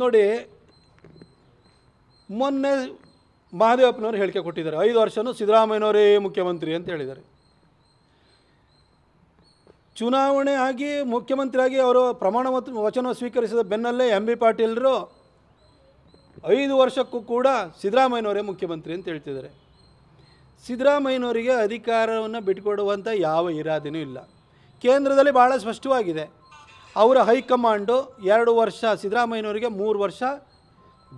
ನೋಡಿ ಮೊನ್ನೆ ಮಹದೇವಪ್ಪನವರು ಹೇಳಿಕೆ ಕೊಟ್ಟಿದ್ದಾರೆ ಐದು ವರ್ಷವೂ ಸಿದ್ದರಾಮಯ್ಯನವರೇ ಮುಖ್ಯಮಂತ್ರಿ ಅಂತ ಹೇಳಿದ್ದಾರೆ ಚುನಾವಣೆ ಆಗಿ ಮುಖ್ಯಮಂತ್ರಿಯಾಗಿ ಅವರು ಪ್ರಮಾಣ ವಚನ ಸ್ವೀಕರಿಸಿದ ಬೆನ್ನಲ್ಲೇ ಎಂ ಬಿ ಪಾಟೀಲರು ಐದು ವರ್ಷಕ್ಕೂ ಕೂಡ ಸಿದ್ದರಾಮಯ್ಯನವರೇ ಮುಖ್ಯಮಂತ್ರಿ ಅಂತ ಹೇಳ್ತಿದ್ದಾರೆ ಸಿದ್ದರಾಮಯ್ಯನವರಿಗೆ ಅಧಿಕಾರವನ್ನು ಬಿಟ್ಟುಕೊಡುವಂಥ ಯಾವ ಇರಾದೆನೂ ಇಲ್ಲ ಕೇಂದ್ರದಲ್ಲಿ ಭಾಳ ಸ್ಪಷ್ಟವಾಗಿದೆ ಅವರ ಹೈಕಮಾಂಡು ಎರಡು ವರ್ಷ ಸಿದ್ದರಾಮಯ್ಯನವರಿಗೆ ಮೂರು ವರ್ಷ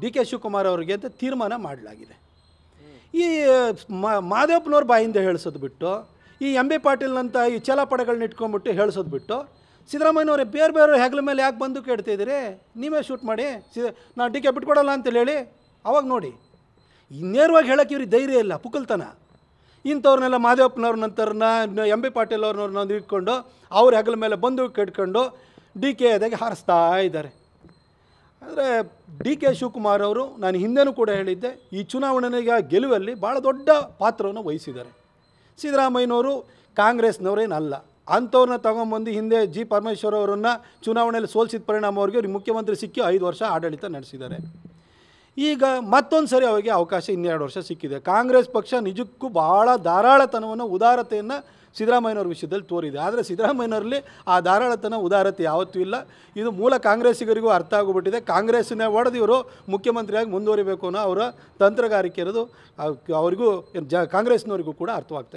ಡಿ ಕೆ ಶಿವಕುಮಾರ್ ಅವರಿಗೆ ಅಂತ ತೀರ್ಮಾನ ಮಾಡಲಾಗಿದೆ ಈ ಮಾದೇವಪ್ಪನವ್ರ ಬಾಯಿಂದ ಹೇಳಿಸೋದು ಬಿಟ್ಟು ಈ ಎಂ ಬಿ ಪಾಟೀಲ್ನಂಥ ಈ ಪಡೆಗಳನ್ನ ಇಟ್ಕೊಂಡ್ಬಿಟ್ಟು ಹೇಳಿಸೋದು ಬಿಟ್ಟು ಸಿದ್ದರಾಮಯ್ಯನವರೇ ಬೇರೆ ಬೇರೆ ಹೆಗಲ ಮೇಲೆ ಯಾಕೆ ಬಂದು ಕೇಳ್ತಾಯಿದ್ದೀರಿ ನೀವೇ ಶೂಟ್ ಮಾಡಿ ಸಿ ನಾನು ಡಿ ಕೆ ಬಿಟ್ಕೊಡಲ್ಲ ಅಂತೇಳಿ ಹೇಳಿ ಅವಾಗ ನೋಡಿ ನೇರವಾಗಿ ಹೇಳೋಕೆ ಇವ್ರಿಗೆ ಧೈರ್ಯ ಇಲ್ಲ ಪುಕಲ್ತನ ಇಂಥವ್ರನ್ನೆಲ್ಲ ಮಾದೇವಪ್ಪನವ್ರ ನಂತರನ ಎಂ ಬಿ ಪಾಟೀಲ್ ಅವ್ರನ್ನ ಇಟ್ಕೊಂಡು ಅವ್ರ ಹೆಗಲ ಮೇಲೆ ಬಂದು ಕೆಟ್ಕೊಂಡು ಡಿ ಕೆ ಎದೆಗೆ ಹಾರಿಸ್ತಾ ಇದ್ದಾರೆ ಆದರೆ ಡಿ ಕೆ ಶಿವಕುಮಾರ್ ಅವರು ನಾನು ಹಿಂದೆನೂ ಕೂಡ ಹೇಳಿದ್ದೆ ಈ ಚುನಾವಣೆಯ ಗೆಲುವಲ್ಲಿ ಭಾಳ ದೊಡ್ಡ ಪಾತ್ರವನ್ನು ವಹಿಸಿದ್ದಾರೆ ಸಿದ್ದರಾಮಯ್ಯನವರು ಕಾಂಗ್ರೆಸ್ನವರೇನಲ್ಲ ಅಂಥವ್ರನ್ನ ತಗೊಂಬಂದು ಹಿಂದೆ ಜಿ ಪರಮೇಶ್ವರ್ ಅವರನ್ನು ಚುನಾವಣೆಯಲ್ಲಿ ಸೋಲಿಸಿದ ಪರಿಣಾಮ ಅವ್ರಿಗೆ ಮುಖ್ಯಮಂತ್ರಿ ಸಿಕ್ಕಿ ಐದು ವರ್ಷ ಆಡಳಿತ ನಡೆಸಿದ್ದಾರೆ ಈಗ ಮತ್ತೊಂದು ಸರಿ ಅವರಿಗೆ ಅವಕಾಶ ಇನ್ನೆರಡು ವರ್ಷ ಸಿಕ್ಕಿದೆ ಕಾಂಗ್ರೆಸ್ ಪಕ್ಷ ನಿಜಕ್ಕೂ ಬಹಳ ಧಾರಾಳತನವನ್ನು ಉದಾರತೆಯನ್ನು ಸಿದ್ದರಾಮಯ್ಯನವ್ರ ವಿಷಯದಲ್ಲಿ ತೋರಿದೆ ಆದರೆ ಸಿದ್ದರಾಮಯ್ಯನವರಲ್ಲಿ ಆ ಧಾರಾಳತನ ಉದಾರತೆ ಯಾವತ್ತೂ ಇಲ್ಲ ಇದು ಮೂಲ ಕಾಂಗ್ರೆಸ್ಸಿಗರಿಗೂ ಅರ್ಥ ಆಗಿಬಿಟ್ಟಿದೆ ಕಾಂಗ್ರೆಸ್ಸಿನ ಒಡೆದು ಇವರು ಮುಖ್ಯಮಂತ್ರಿಯಾಗಿ ಮುಂದುವರಿಬೇಕು ಅನ್ನೋ ಅವರ ತಂತ್ರಗಾರಿಕೆ ಇರೋದು ಅವರಿಗೂ ಜ ಕಾಂಗ್ರೆಸ್ನವರಿಗೂ ಕೂಡ ಅರ್ಥವಾಗ್ತಾಯಿದೆ